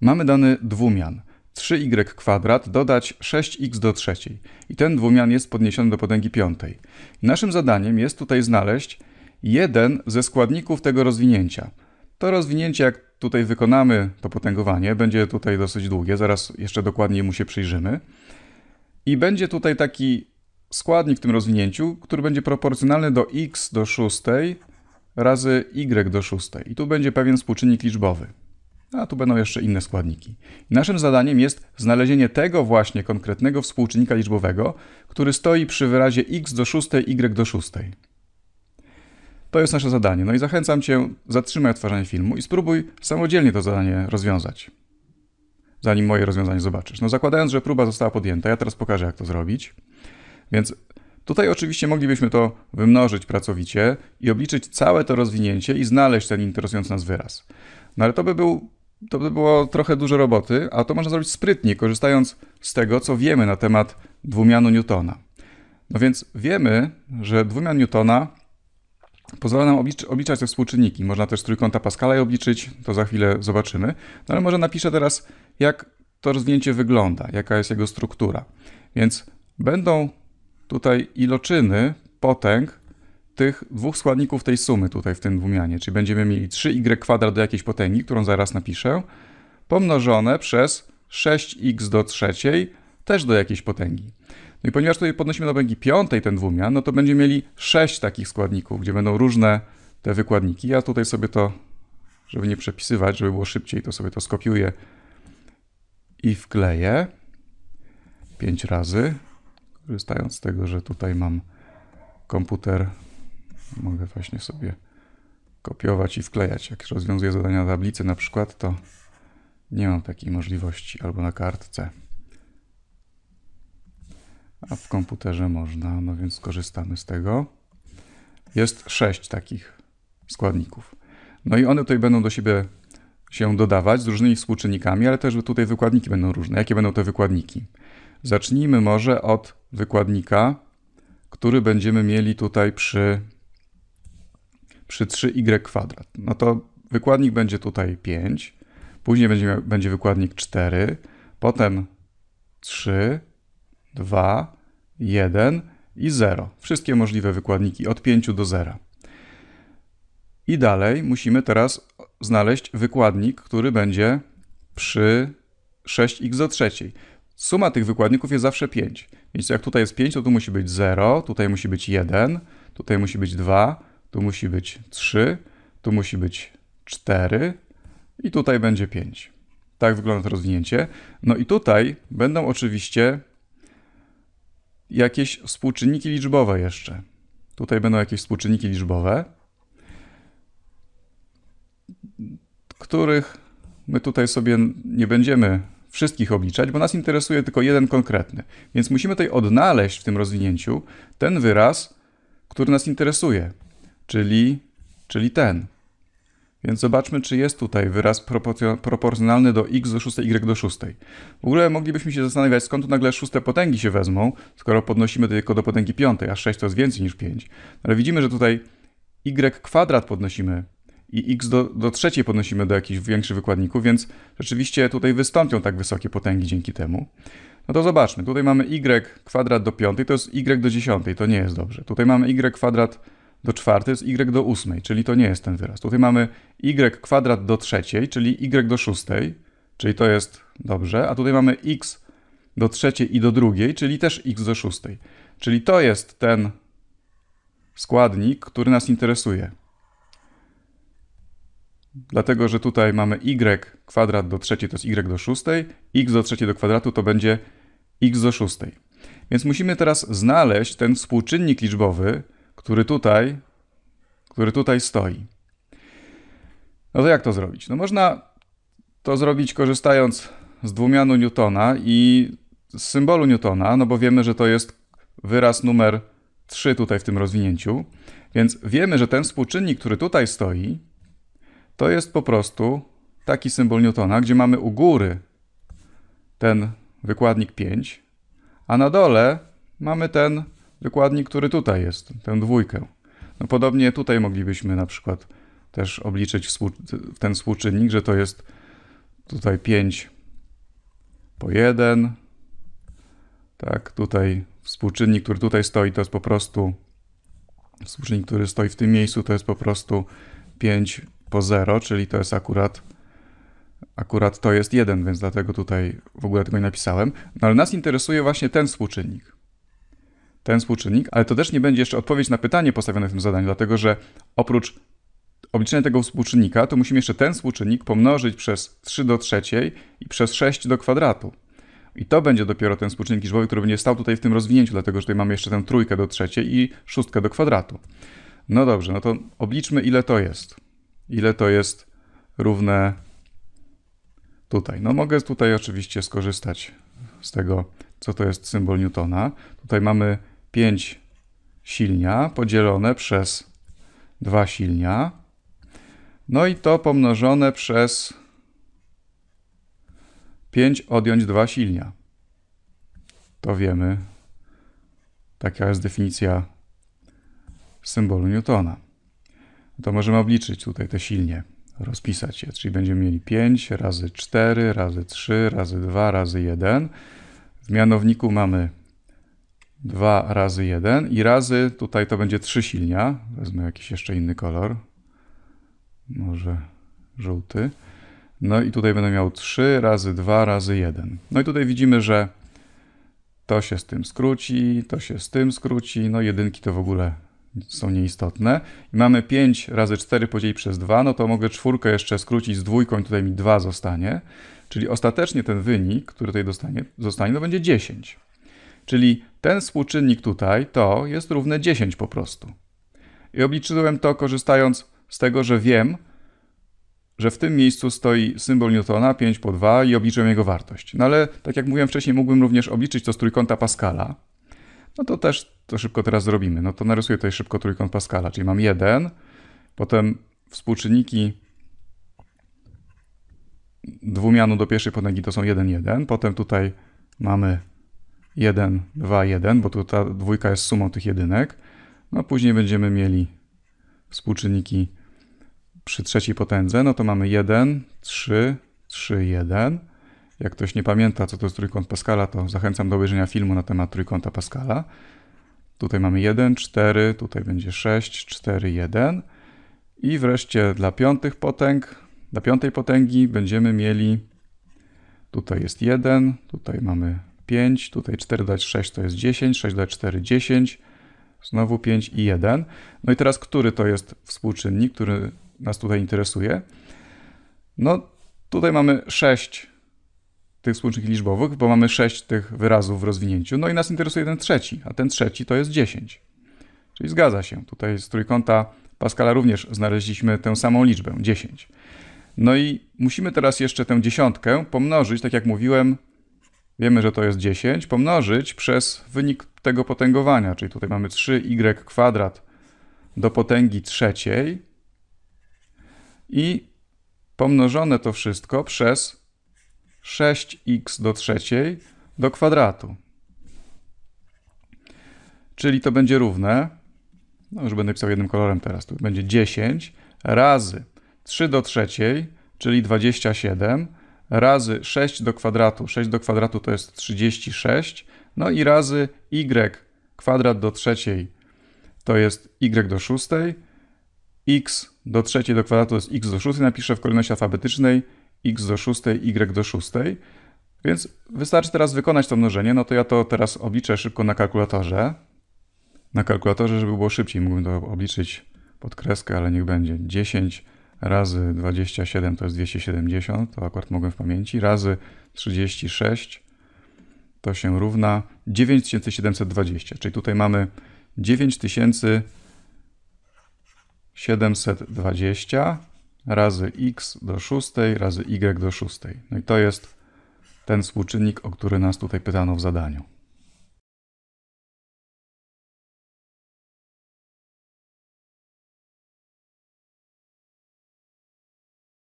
Mamy dany dwumian. 3y y kwadrat dodać 6x do trzeciej. I ten dwumian jest podniesiony do potęgi piątej. naszym zadaniem jest tutaj znaleźć jeden ze składników tego rozwinięcia. To rozwinięcie, jak tutaj wykonamy to potęgowanie, będzie tutaj dosyć długie, zaraz jeszcze dokładniej mu się przyjrzymy. I będzie tutaj taki składnik w tym rozwinięciu, który będzie proporcjonalny do x do szóstej razy y do szóstej. I tu będzie pewien współczynnik liczbowy a tu będą jeszcze inne składniki. Naszym zadaniem jest znalezienie tego właśnie konkretnego współczynnika liczbowego, który stoi przy wyrazie x do 6, y do 6. To jest nasze zadanie. No i zachęcam Cię, zatrzymaj odtwarzanie filmu i spróbuj samodzielnie to zadanie rozwiązać. Zanim moje rozwiązanie zobaczysz. No zakładając, że próba została podjęta, ja teraz pokażę jak to zrobić. Więc tutaj oczywiście moglibyśmy to wymnożyć pracowicie i obliczyć całe to rozwinięcie i znaleźć ten interesujący nas wyraz. No ale to by był to by było trochę dużo roboty, a to można zrobić sprytnie, korzystając z tego, co wiemy na temat dwumianu Newtona. No więc wiemy, że dwumian Newtona pozwala nam obliczać te współczynniki. Można też trójkąta Pascala je obliczyć, to za chwilę zobaczymy. No ale może napiszę teraz, jak to rozwinięcie wygląda, jaka jest jego struktura. Więc będą tutaj iloczyny potęg tych dwóch składników tej sumy tutaj w tym dwumianie, czyli będziemy mieli 3y y kwadrat do jakiejś potęgi, którą zaraz napiszę, pomnożone przez 6x y do trzeciej, też do jakiejś potęgi. No i ponieważ tutaj podnosimy do potęgi piątej ten dwumian, no to będziemy mieli 6 takich składników, gdzie będą różne te wykładniki. Ja tutaj sobie to, żeby nie przepisywać, żeby było szybciej, to sobie to skopiuję i wkleję 5 razy, korzystając z tego, że tutaj mam komputer Mogę właśnie sobie kopiować i wklejać. Jak rozwiązuję zadania na tablicy na przykład, to nie mam takiej możliwości, albo na kartce. A w komputerze można, no więc skorzystamy z tego. Jest sześć takich składników. No i one tutaj będą do siebie się dodawać z różnymi współczynnikami, ale też tutaj wykładniki będą różne. Jakie będą te wykładniki? Zacznijmy może od wykładnika, który będziemy mieli tutaj przy przy 3y y kwadrat. No to wykładnik będzie tutaj 5, później będzie, będzie wykładnik 4, potem 3, 2, 1 i 0. Wszystkie możliwe wykładniki od 5 do 0. I dalej musimy teraz znaleźć wykładnik, który będzie przy 6x y do trzeciej. Suma tych wykładników jest zawsze 5. Więc jak tutaj jest 5, to tu musi być 0, tutaj musi być 1, tutaj musi być 2, tu musi być 3, tu musi być 4 i tutaj będzie 5. Tak wygląda to rozwinięcie. No i tutaj będą oczywiście jakieś współczynniki liczbowe jeszcze. Tutaj będą jakieś współczynniki liczbowe, których my tutaj sobie nie będziemy wszystkich obliczać, bo nas interesuje tylko jeden konkretny. Więc musimy tutaj odnaleźć w tym rozwinięciu ten wyraz, który nas interesuje czyli, czyli ten. Więc zobaczmy, czy jest tutaj wyraz proporcjonalny do x do 6, y do 6. W ogóle moglibyśmy się zastanawiać, skąd tu nagle szóste potęgi się wezmą, skoro podnosimy tylko do potęgi piątej, a 6 to jest więcej niż 5. Ale widzimy, że tutaj y kwadrat podnosimy i x do, do trzeciej podnosimy do jakichś większych wykładników, więc rzeczywiście tutaj wystąpią tak wysokie potęgi dzięki temu. No to zobaczmy, tutaj mamy y kwadrat do piątej, to jest y do dziesiątej, to nie jest dobrze. Tutaj mamy y kwadrat do czwartej, z jest y do ósmej, czyli to nie jest ten wyraz. Tutaj mamy y kwadrat do trzeciej, czyli y do szóstej, czyli to jest dobrze, a tutaj mamy x do trzeciej i do drugiej, czyli też x y do szóstej. Czyli to jest ten składnik, który nas interesuje. Dlatego, że tutaj mamy y kwadrat do trzeciej to jest y do szóstej, x do trzeciej do kwadratu to będzie x y do szóstej. Więc musimy teraz znaleźć ten współczynnik liczbowy, który tutaj, który tutaj stoi. No to jak to zrobić? No można to zrobić korzystając z dwumianu Newtona i z symbolu Newtona, no bo wiemy, że to jest wyraz numer 3 tutaj w tym rozwinięciu, więc wiemy, że ten współczynnik, który tutaj stoi, to jest po prostu taki symbol Newtona, gdzie mamy u góry ten wykładnik 5, a na dole mamy ten Wykładnik, który tutaj jest, tę dwójkę. No podobnie tutaj moglibyśmy na przykład też obliczyć ten współczynnik, że to jest tutaj 5 po 1. Tak, tutaj współczynnik, który tutaj stoi, to jest po prostu współczynnik, który stoi w tym miejscu, to jest po prostu 5 po 0, czyli to jest akurat akurat to jest 1, więc dlatego tutaj w ogóle tego nie napisałem. No ale nas interesuje właśnie ten współczynnik ten współczynnik, ale to też nie będzie jeszcze odpowiedź na pytanie postawione w tym zadaniu, dlatego że oprócz obliczenia tego współczynnika, to musimy jeszcze ten współczynnik pomnożyć przez 3 do trzeciej i przez 6 do kwadratu. I to będzie dopiero ten współczynnik liczbowy, który będzie stał tutaj w tym rozwinięciu, dlatego że tutaj mamy jeszcze tę trójkę do trzeciej i szóstkę do kwadratu. No dobrze, no to obliczmy ile to jest. Ile to jest równe tutaj. No mogę tutaj oczywiście skorzystać z tego, co to jest symbol Newtona. Tutaj mamy 5 silnia podzielone przez 2 silnia. No i to pomnożone przez 5 odjąć 2 silnia. To wiemy. Taka jest definicja symbolu Newtona. No to możemy obliczyć tutaj te silnie, rozpisać je. Czyli będziemy mieli 5 razy 4 razy 3 razy 2 razy 1. W mianowniku mamy 2 razy 1 i razy tutaj to będzie 3 silnia. Wezmę jakiś jeszcze inny kolor. Może żółty. No i tutaj będę miał 3 razy 2 razy 1. No i tutaj widzimy, że to się z tym skróci, to się z tym skróci, no jedynki to w ogóle są nieistotne. I mamy 5 razy 4 podzielić przez 2, no to mogę czwórkę jeszcze skrócić z dwójką i tutaj mi 2 zostanie. Czyli ostatecznie ten wynik, który tutaj dostanie, zostanie, to będzie 10. Czyli ten współczynnik tutaj to jest równe 10 po prostu. I obliczyłem to korzystając z tego, że wiem, że w tym miejscu stoi symbol Newtona 5 po 2 i obliczyłem jego wartość. No ale tak jak mówiłem wcześniej, mógłbym również obliczyć to z trójkąta Pascala. No to też to szybko teraz zrobimy. No to narysuję tutaj szybko trójkąt Pascala, czyli mam 1, potem współczynniki dwumianu do pierwszej potęgi to są 1, 1, potem tutaj mamy 1, 2, 1, bo tu ta dwójka jest sumą tych jedynek. No później będziemy mieli współczynniki przy trzeciej potędze, no to mamy 1, 3, 3, 1. Jak ktoś nie pamięta, co to jest trójkąt Pascala, to zachęcam do obejrzenia filmu na temat trójkąta Pascala. Tutaj mamy 1, 4, tutaj będzie 6, 4, 1. I wreszcie dla piątych potęg, dla piątej potęgi będziemy mieli, tutaj jest 1, tutaj mamy 5, tutaj 4 dać 6 to jest 10, 6 dać 4 10, znowu 5 i 1. No i teraz który to jest współczynnik, który nas tutaj interesuje? No tutaj mamy 6 tych współczynników liczbowych, bo mamy 6 tych wyrazów w rozwinięciu, no i nas interesuje ten trzeci, a ten trzeci to jest 10. Czyli zgadza się, tutaj z trójkąta Pascala również znaleźliśmy tę samą liczbę, 10. No i musimy teraz jeszcze tę dziesiątkę pomnożyć, tak jak mówiłem, Wiemy, że to jest 10, pomnożyć przez wynik tego potęgowania, czyli tutaj mamy 3y y kwadrat do potęgi trzeciej i pomnożone to wszystko przez 6x do trzeciej do kwadratu. Czyli to będzie równe, no już będę pisał jednym kolorem teraz, to będzie 10 razy 3 do trzeciej, czyli 27 razy 6 do kwadratu, 6 do kwadratu to jest 36, no i razy y kwadrat do trzeciej to jest y do szóstej, x do trzeciej do kwadratu to jest x do szóstej, napiszę w kolejności alfabetycznej x do szóstej, y do szóstej, więc wystarczy teraz wykonać to mnożenie, no to ja to teraz obliczę szybko na kalkulatorze. Na kalkulatorze, żeby było szybciej, mógłbym to obliczyć pod kreskę, ale niech będzie 10 razy 27 to jest 270, to akurat mogłem w pamięci, razy 36 to się równa 9720, czyli tutaj mamy 9720 razy x do 6 razy y do 6. No i to jest ten współczynnik, o który nas tutaj pytano w zadaniu.